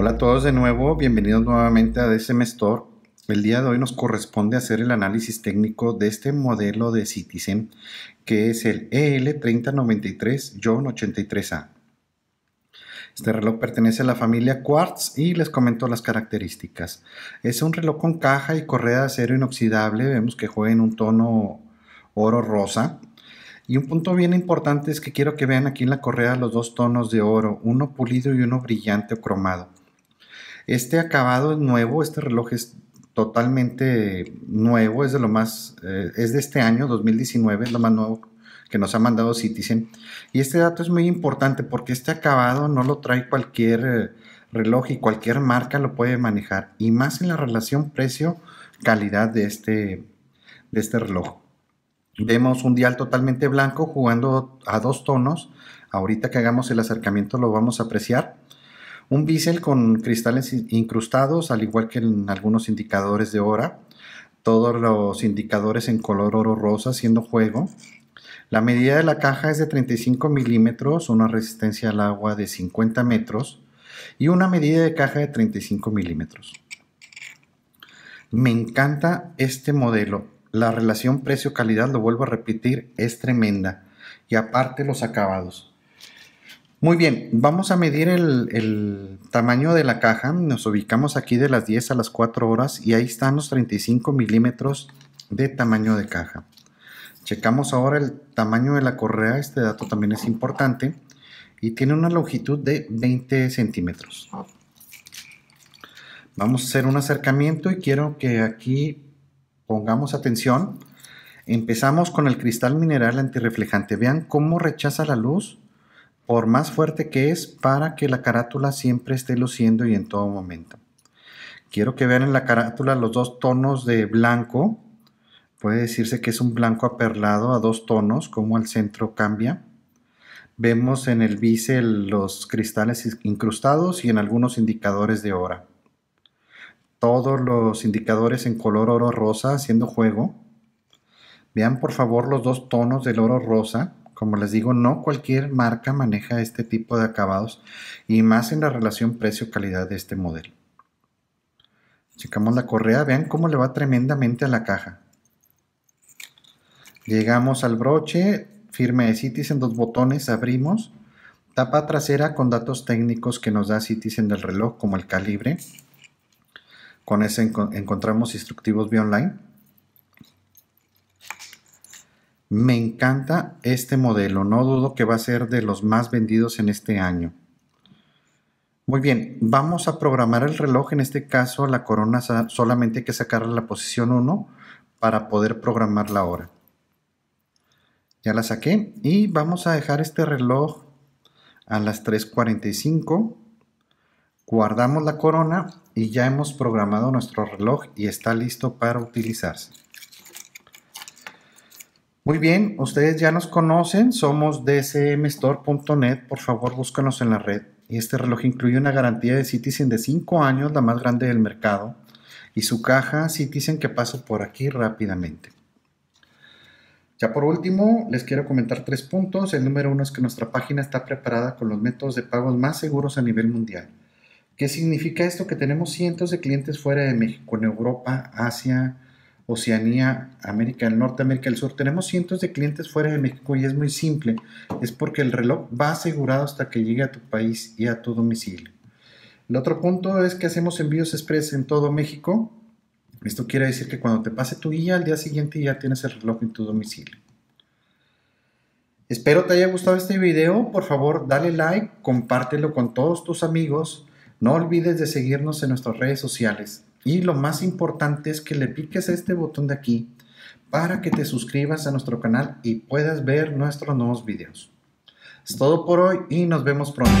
Hola a todos de nuevo, bienvenidos nuevamente a DSM Store. El día de hoy nos corresponde hacer el análisis técnico de este modelo de Citizen, que es el EL3093-83A. Este reloj pertenece a la familia Quartz y les comento las características. Es un reloj con caja y correa de acero inoxidable, vemos que juega en un tono oro rosa. Y un punto bien importante es que quiero que vean aquí en la correa los dos tonos de oro, uno pulido y uno brillante o cromado. Este acabado es nuevo, este reloj es totalmente nuevo, es de lo más, eh, es de este año, 2019, es lo más nuevo que nos ha mandado Citizen. Y este dato es muy importante porque este acabado no lo trae cualquier eh, reloj y cualquier marca lo puede manejar, y más en la relación precio-calidad de este, de este reloj. Vemos un dial totalmente blanco jugando a dos tonos. Ahorita que hagamos el acercamiento lo vamos a apreciar. Un bisel con cristales incrustados, al igual que en algunos indicadores de hora. Todos los indicadores en color oro rosa siendo juego. La medida de la caja es de 35 milímetros, una resistencia al agua de 50 metros y una medida de caja de 35 milímetros. Me encanta este modelo. La relación precio-calidad, lo vuelvo a repetir, es tremenda. Y aparte los acabados. Muy bien, vamos a medir el, tamaño de la caja. Nos ubicamos aquí de las 10 a las 4 horas y ahí están los 35 milímetros de tamaño de caja. Checamos ahora el tamaño de la correa, este dato también es importante. Y tiene una longitud de 20 centímetros. Vamos a hacer un acercamiento y quiero que aquí pongamos atención. Empezamos con el cristal mineral antirreflejante. Vean cómo rechaza la luz por más fuerte que es, para que la carátula siempre esté luciendo y en todo momento. Quiero que vean en la carátula los dos tonos de blanco. Puede decirse que es un blanco aperlado a dos tonos, como el centro cambia. Vemos en el bisel los cristales incrustados y en algunos indicadores de hora. Todos los indicadores en color oro rosa haciendo juego. Vean por favor los dos tonos del oro rosa como les digo, no cualquier marca maneja este tipo de acabados y más en la relación precio-calidad de este modelo. Checamos la correa, vean cómo le va tremendamente a la caja. Llegamos al broche, firme de Citizen, dos botones, abrimos. Tapa trasera con datos técnicos que nos da Citizen del reloj, como el calibre. Con ese encontramos instructivos vía online me encanta este modelo, no dudo que va a ser de los más vendidos en este año. Muy bien, vamos a programar el reloj, en este caso la corona solamente hay que sacar la posición 1 para poder programar la hora. Ya la saqué y vamos a dejar este reloj a las 3.45. Guardamos la corona y ya hemos programado nuestro reloj y está listo para utilizarse. Muy bien, ustedes ya nos conocen, somos dcmstore.net, por favor búscanos en la red. Y Este reloj incluye una garantía de Citizen de 5 años, la más grande del mercado, y su caja Citizen que paso por aquí rápidamente. Ya por último, les quiero comentar tres puntos. El número uno es que nuestra página está preparada con los métodos de pagos más seguros a nivel mundial. ¿Qué significa esto? Que tenemos cientos de clientes fuera de México, en Europa, Asia, Oceanía, América del Norte, América del Sur. Tenemos cientos de clientes fuera de México y es muy simple. Es porque el reloj va asegurado hasta que llegue a tu país y a tu domicilio. El otro punto es que hacemos envíos express en todo México. Esto quiere decir que cuando te pase tu guía, al día siguiente ya tienes el reloj en tu domicilio. Espero te haya gustado este video. Por favor, dale like, compártelo con todos tus amigos. No olvides de seguirnos en nuestras redes sociales. Y lo más importante es que le piques este botón de aquí para que te suscribas a nuestro canal y puedas ver nuestros nuevos videos. Es todo por hoy y nos vemos pronto.